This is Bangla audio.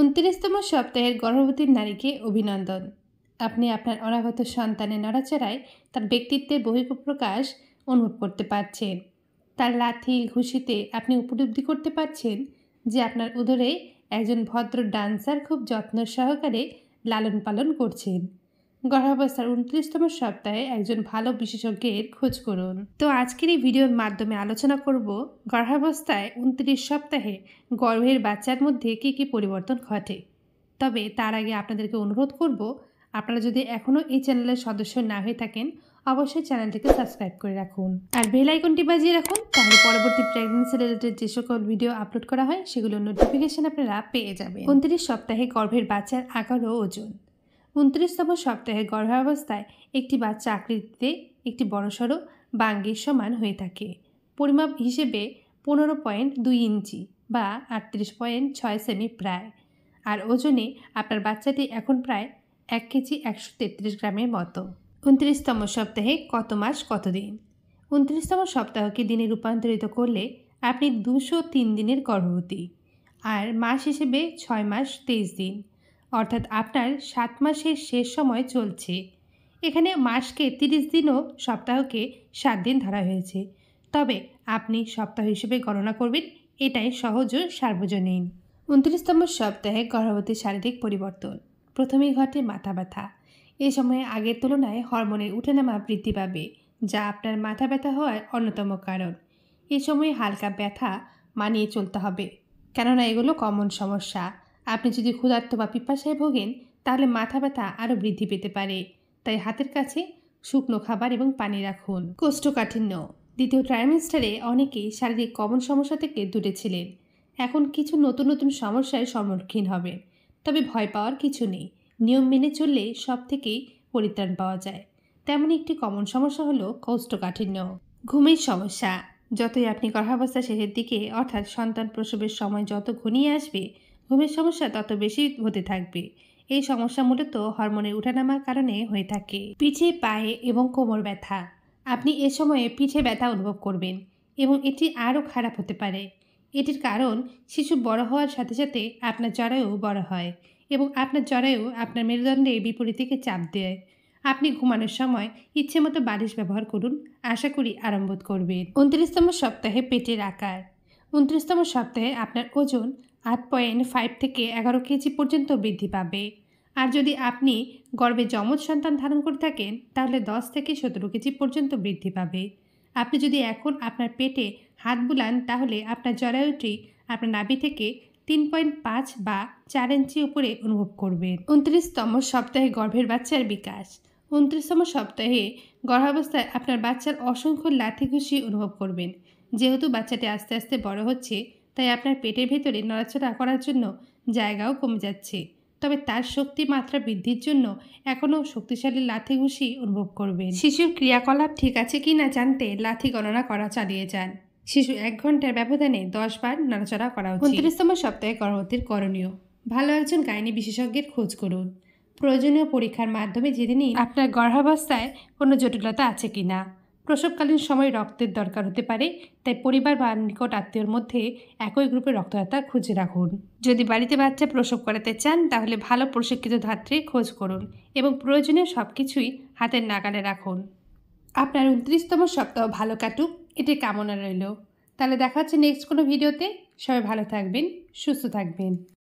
উনত্রিশতম সপ্তাহের গর্ভবতী নারীকে অভিনন্দন আপনি আপনার অনাগত সন্তানের নড়াচড়ায় তার ব্যক্তিত্বের বহিঃপ্রকাশ অনুভব করতে পারছেন তার লাথি ঘুষিতে আপনি উপলব্ধি করতে পারছেন যে আপনার উদরে একজন ভদ্র ডান্সার খুব যত্ন সহকারে লালন পালন করছেন গর্ভাবস্থার উনত্রিশতম সপ্তাহে একজন ভালো বিশেষজ্ঞের খোঁজ করুন তো আজকের এই ভিডিওর মাধ্যমে আলোচনা করব গর্ভাবস্থায় উনত্রিশ সপ্তাহে গর্ভের বাচ্চার মধ্যে কী কী পরিবর্তন ঘটে তবে তার আগে আপনাদেরকে অনুরোধ করব আপনারা যদি এখনও এই চ্যানেলের সদস্য না হয়ে থাকেন অবশ্যই চ্যানেলটিকে সাবস্ক্রাইব করে রাখুন আর বেল আইকনটি বাজিয়ে রাখুন তাহলে পরবর্তী প্রেগনেন্সি রিলেটেড যে সকল ভিডিও আপলোড করা হয় সেগুলোর নোটিফিকেশান আপনারা পেয়ে যাবেন উনত্রিশ সপ্তাহে গর্ভের বাচ্চার আকার ও ওজন উনত্রিশতম সপ্তাহে গর্ভাবস্থায় একটি বাচ্চা আকৃতিতে একটি বড়সড় বাঙ্গির সমান হয়ে থাকে পরিমাপ হিসেবে পনেরো পয়েন্ট দুই ইঞ্চি বা আটত্রিশ পয়েন্ট ছয় সেমি প্রায় আর ওজনে আপনার বাচ্চাটি এখন প্রায় এক কেজি একশো তেত্রিশ গ্রামের মতো উনত্রিশতম সপ্তাহে কত মাস কত দিন উনত্রিশতম সপ্তাহকে দিনে রূপান্তরিত করলে আপনি দুশো তিন দিনের গর্ভবতী আর মাস হিসেবে ছয় মাস তেইশ দিন অর্থাৎ আপনার সাত মাসের শেষ সময় চলছে এখানে মাসকে তিরিশ দিন ও সপ্তাহকে সাত দিন ধরা হয়েছে তবে আপনি সপ্তাহ হিসেবে গণনা করবেন এটাই সহজ ও সার্বজনীন উনত্রিশতম সপ্তাহে গর্ভবতী শারীরিক পরিবর্তন প্রথমেই ঘটে মাথা ব্যথা এ সময়ে আগের তুলনায় হরমোনের উঠানামা বৃদ্ধি পাবে যা আপনার মাথা ব্যথা হওয়ার অন্যতম কারণ এ সময়ে হালকা ব্যথা মানিয়ে চলতে হবে কেননা এগুলো কমন সমস্যা আপনি যদি ক্ষুধার্ত বা পিপাসায় ভোগেন তাহলে মাথা ব্যথা আরও বৃদ্ধি পেতে পারে তাই হাতের কাছে শুকনো খাবার এবং পানি রাখুন কোষ্ঠকাঠিন্য দ্বিতীয় ট্রাইমিস্টারে অনেকেই শারীরিক কমন সমস্যা থেকে দূরে ছিলেন এখন কিছু নতুন নতুন সমস্যার সম্মুখীন হবে তবে ভয় পাওয়ার কিছু নেই নিয়ম মেনে চললে সব থেকেই পরিত্রাণ পাওয়া যায় তেমনই একটি কমন সমস্যা হলো কোষ্ঠকাঠিন্য ঘুমের সমস্যা যতই আপনি গর্ভাবস্থা শেষের দিকে অর্থাৎ সন্তান প্রসবের সময় যত ঘনিয়ে আসবে ঘুমের সমস্যা তত বেশি হতে থাকবে এই সমস্যা মূলত হরমোনের উঠানামার কারণে হয়ে থাকে পিঠে পায়ে এবং কোমর ব্যথা আপনি এ সময়ে পিঠে ব্যথা অনুভব করবেন এবং এটি আরও খারাপ হতে পারে এটির কারণ শিশু বড় হওয়ার সাথে সাথে আপনার জরায়ু বড় হয় এবং আপনার জরায়ু আপনার মেরুদণ্ডে বিপরীত দিকে চাপ দেয় আপনি ঘুমানোর সময় ইচ্ছে মতো বালিশ ব্যবহার করুন আশা করি আরম্ভ করবেন উনত্রিশতম সপ্তাহে পেটের আকার উনত্রিশতম সপ্তাহে আপনার ওজন আট পয়েন্ট ফাইভ থেকে এগারো কেজি পর্যন্ত বৃদ্ধি পাবে আর যদি আপনি গর্ভে যমজ সন্তান ধারণ করে থাকেন তাহলে দশ থেকে সতেরো কেজি পর্যন্ত বৃদ্ধি পাবে আপনি যদি এখন আপনার পেটে হাত বুলান তাহলে আপনার জরায়ুটি আপনার নাভি থেকে তিন পয়েন্ট পাঁচ বা চার ইঞ্চি উপরে অনুভব করবেন উনত্রিশতম সপ্তাহে গর্ভের বাচ্চার বিকাশ উনত্রিশতম সপ্তাহে গর্ভাবস্থায় আপনার বাচ্চার অসংখ্য লাথি ঘুষি অনুভব করবেন যেহেতু বাচ্চাটি আস্তে আস্তে বড় হচ্ছে তাই আপনার পেটের ভেতরে নড়াচড়া করার জন্য জায়গাও কমে যাচ্ছে তবে তার শক্তি মাত্রা বৃদ্ধির জন্য এখনও শক্তিশালী লাথি ঘুষি অনুভব করবে শিশুর ক্রিয়াকলাপ ঠিক আছে কি না জানতে লাথি গণনা করা চালিয়ে যান শিশু এক ঘন্টার ব্যবধানে দশ বার নড়াচড়া করা উনত্রিশতম সপ্তাহে গর্ভবতীর করণীয় ভালো একজন গাইনি বিশেষজ্ঞের খোঁজ করুন প্রয়োজনীয় পরীক্ষার মাধ্যমে জেনে নিন আপনার গর্ভাবস্থায় কোনো জটিলতা আছে কি না প্রসবকালীন সময় রক্তের দরকার হতে পারে তাই পরিবার বা নিকট আত্মীয়র মধ্যে একই গ্রুপে রক্তদাতা খুঁজে রাখুন যদি বাড়িতে বাচ্চা প্রসব করাতে চান তাহলে ভালো প্রশিক্ষিত ধাত্রী খোঁজ করুন এবং প্রয়োজনীয় সব কিছুই হাতের নাগালে রাখুন আপনার উনত্রিশতম সপ্তাহ ভালো কাটুক এটি কামনা রইল তাহলে দেখা হচ্ছে নেক্সট কোনো ভিডিওতে সবাই ভালো থাকবেন সুস্থ থাকবেন